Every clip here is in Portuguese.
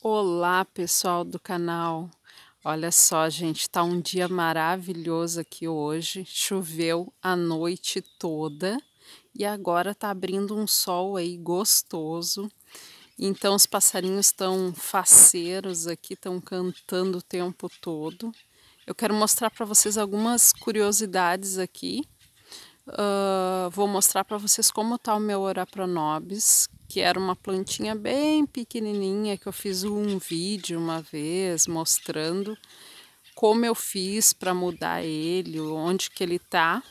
Olá, pessoal do canal. Olha só, gente, tá um dia maravilhoso aqui hoje. Choveu a noite toda e agora tá abrindo um sol aí gostoso. Então os passarinhos estão faceiros aqui, estão cantando o tempo todo. Eu quero mostrar para vocês algumas curiosidades aqui Uh, vou mostrar para vocês como tá o meu Orapronobis, que era uma plantinha bem pequenininha, que eu fiz um vídeo uma vez mostrando como eu fiz para mudar ele, onde que ele tá.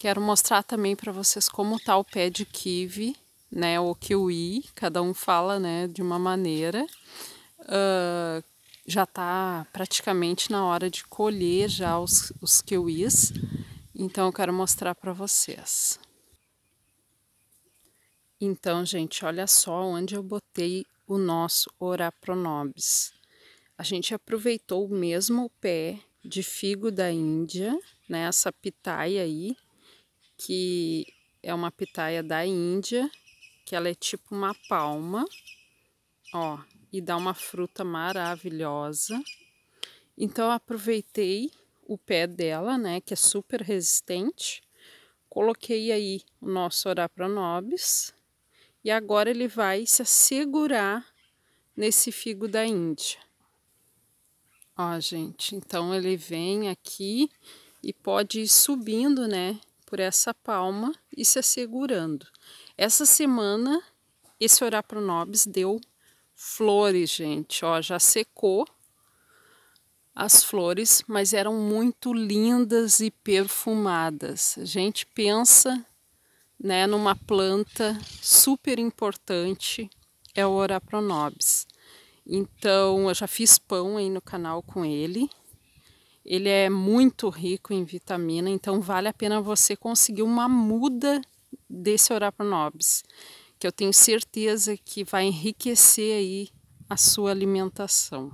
Quero mostrar também para vocês como tá o pé de kiwi, né, o kiwi, cada um fala, né, de uma maneira. Uh, já tá praticamente na hora de colher já os, os kiwis. Então, eu quero mostrar para vocês. Então, gente, olha só onde eu botei o nosso Orapronobis. A gente aproveitou o mesmo pé de figo da Índia, né? Essa pitaia aí, que é uma pitaia da Índia, que ela é tipo uma palma, ó, e dá uma fruta maravilhosa. Então, aproveitei o pé dela, né, que é super resistente. Coloquei aí o nosso Orapronobis e agora ele vai se assegurar nesse figo da Índia. Ó, gente, então ele vem aqui e pode ir subindo, né, por essa palma e se assegurando. Essa semana esse Orapronobis deu flores, gente, ó, já secou as flores, mas eram muito lindas e perfumadas. A gente pensa né, numa planta super importante, é o Orapronobis. Então, eu já fiz pão aí no canal com ele. Ele é muito rico em vitamina, então vale a pena você conseguir uma muda desse Orapronobis, que eu tenho certeza que vai enriquecer aí a sua alimentação.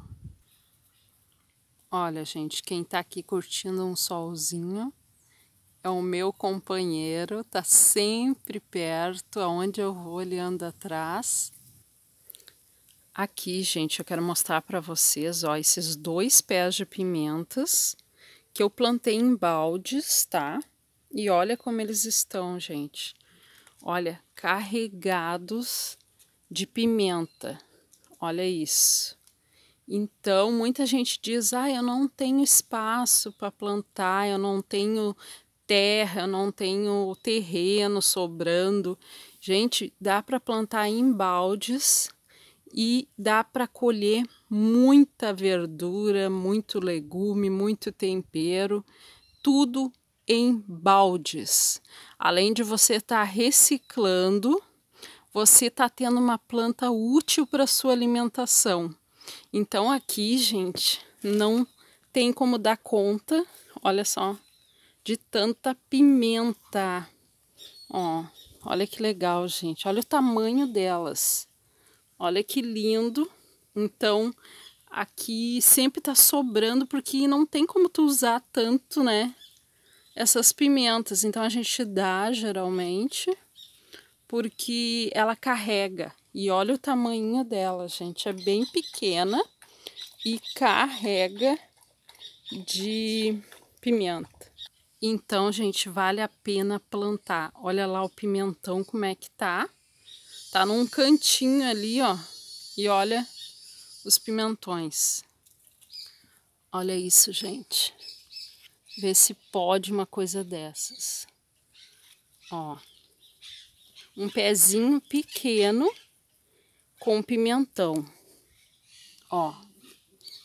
Olha, gente, quem tá aqui curtindo um solzinho é o meu companheiro, tá sempre perto, aonde eu vou ele anda atrás. Aqui, gente, eu quero mostrar para vocês, ó, esses dois pés de pimentas que eu plantei em baldes, tá? E olha como eles estão, gente. Olha, carregados de pimenta. Olha isso. Então, muita gente diz: ah, eu não tenho espaço para plantar, eu não tenho terra, eu não tenho terreno sobrando. Gente, dá para plantar em baldes e dá para colher muita verdura, muito legume, muito tempero, tudo em baldes. Além de você estar tá reciclando, você está tendo uma planta útil para sua alimentação. Então aqui, gente, não tem como dar conta, olha só, de tanta pimenta. Ó, olha que legal, gente. Olha o tamanho delas. Olha que lindo. Então, aqui sempre tá sobrando, porque não tem como tu usar tanto, né? Essas pimentas. Então, a gente dá, geralmente, porque ela carrega. E olha o tamanho dela, gente. É bem pequena e carrega de pimenta. Então, gente, vale a pena plantar. Olha lá o pimentão como é que tá. Tá num cantinho ali, ó. E olha os pimentões. Olha isso, gente. Vê se pode uma coisa dessas. Ó. Um pezinho pequeno com pimentão. Ó,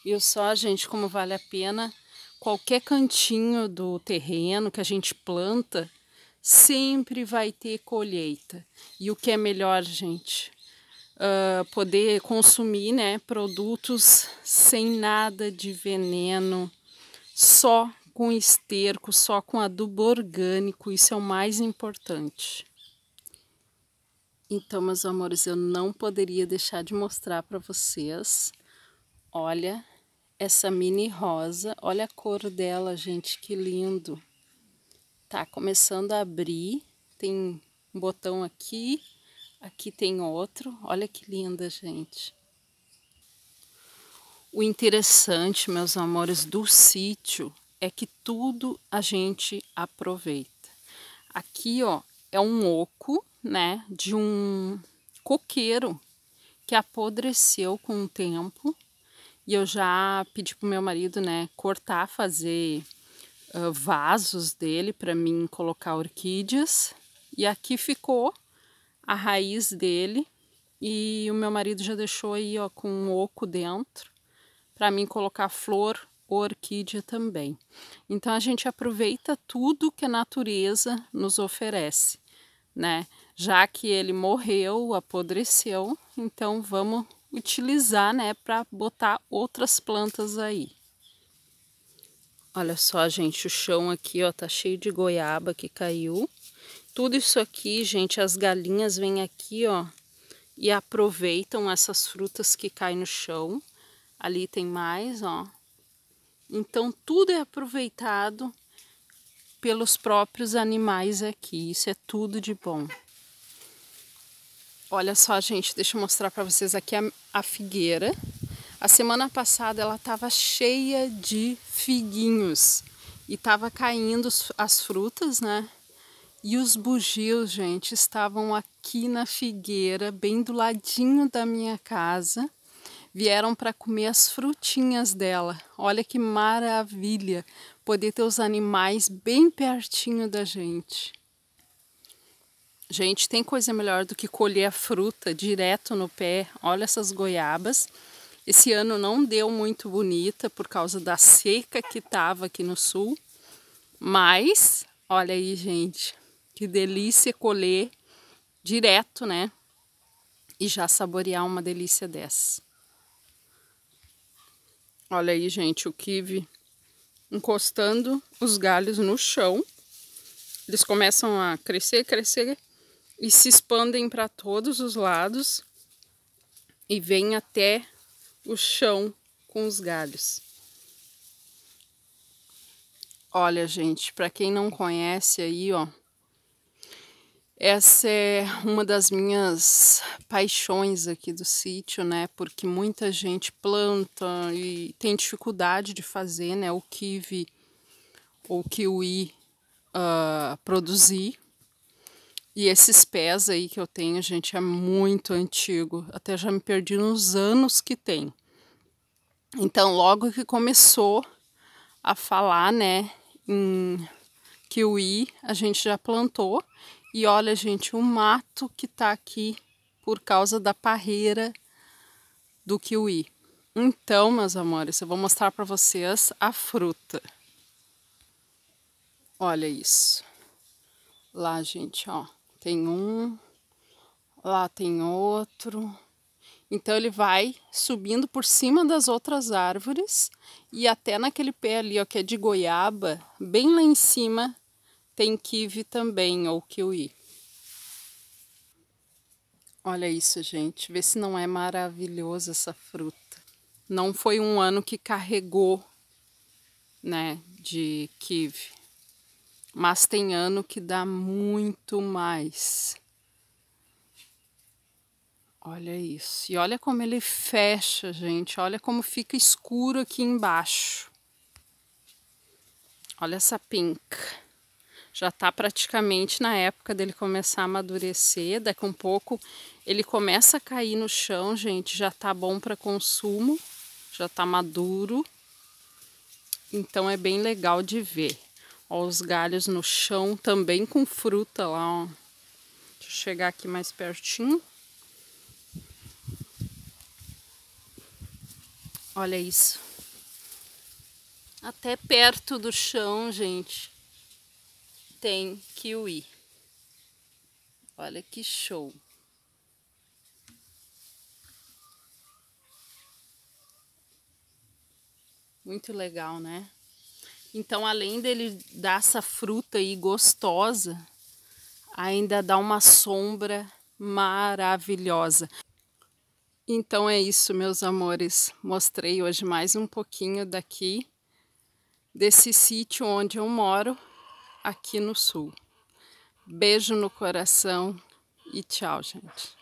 E só, gente, como vale a pena qualquer cantinho do terreno que a gente planta, sempre vai ter colheita. E o que é melhor, gente? Uh, poder consumir né, produtos sem nada de veneno, só com esterco, só com adubo orgânico, isso é o mais importante. Então, meus amores, eu não poderia deixar de mostrar para vocês. Olha essa mini rosa, olha a cor dela, gente, que lindo. Tá começando a abrir, tem um botão aqui, aqui tem outro, olha que linda, gente. O interessante, meus amores, do sítio é que tudo a gente aproveita. Aqui, ó, é um oco, né, de um coqueiro que apodreceu com o tempo. E eu já pedi pro meu marido, né, cortar, fazer uh, vasos dele para mim colocar orquídeas. E aqui ficou a raiz dele e o meu marido já deixou aí, ó, com um oco dentro para mim colocar flor, ou orquídea também. Então a gente aproveita tudo que a natureza nos oferece né? Já que ele morreu, apodreceu, então vamos utilizar, né, para botar outras plantas aí. Olha só, gente, o chão aqui, ó, tá cheio de goiaba que caiu. Tudo isso aqui, gente, as galinhas vêm aqui, ó, e aproveitam essas frutas que caem no chão. Ali tem mais, ó. Então, tudo é aproveitado pelos próprios animais aqui. Isso é tudo de bom. Olha só, gente, deixa eu mostrar para vocês aqui a, a, figueira. A semana passada ela estava cheia de figuinhos e estava caindo as frutas, né? E os bugios, gente, estavam aqui na figueira, bem do ladinho da minha casa. Vieram para comer as frutinhas dela. Olha que maravilha! poder ter os animais bem pertinho da gente. Gente, tem coisa melhor do que colher a fruta direto no pé. Olha essas goiabas. Esse ano não deu muito bonita por causa da seca que tava aqui no sul. Mas, olha aí, gente, que delícia colher direto, né? E já saborear uma delícia dessa. Olha aí, gente, o kiwi encostando os galhos no chão. Eles começam a crescer, crescer e se expandem para todos os lados e vêm até o chão com os galhos. Olha, gente, para quem não conhece aí, ó, essa é uma das minhas paixões aqui do sítio, né? Porque muita gente planta e tem dificuldade de fazer, né? O kiwi ou kiwi uh, ah, produzir. E esses pés aí que eu tenho, gente, é muito antigo. Até já me perdi nos anos que tem. Então, logo que começou a falar, né, em kiwi, a gente já plantou e olha, gente, o mato que tá aqui por causa da parreira do kiwi. Então, meus amores, eu vou mostrar para vocês a fruta. Olha isso. Lá, gente, ó, tem um, lá tem outro. Então ele vai subindo por cima das outras árvores e até naquele pé ali, ó, que é de goiaba, bem lá em cima tem kiwi também, ou kiwi. Olha isso, gente. Vê se não é maravilhosa essa fruta. Não foi um ano que carregou, né, de kiwi. Mas tem ano que dá muito mais. Olha isso. E olha como ele fecha, gente. Olha como fica escuro aqui embaixo. Olha essa pinca já está praticamente na época dele começar a amadurecer. Daqui um pouco ele começa a cair no chão, gente, já está bom para consumo, já está maduro. Então é bem legal de ver. Ó, os galhos no chão também com fruta lá, ó. Deixa eu chegar aqui mais pertinho. Olha isso. Até perto do chão, gente tem kiwi. Olha que show! Muito legal, né? Então, além dele dar essa fruta aí gostosa, ainda dá uma sombra maravilhosa. Então é isso, meus amores. Mostrei hoje mais um pouquinho daqui desse sítio onde eu moro, aqui no Sul. Beijo no coração e tchau, gente.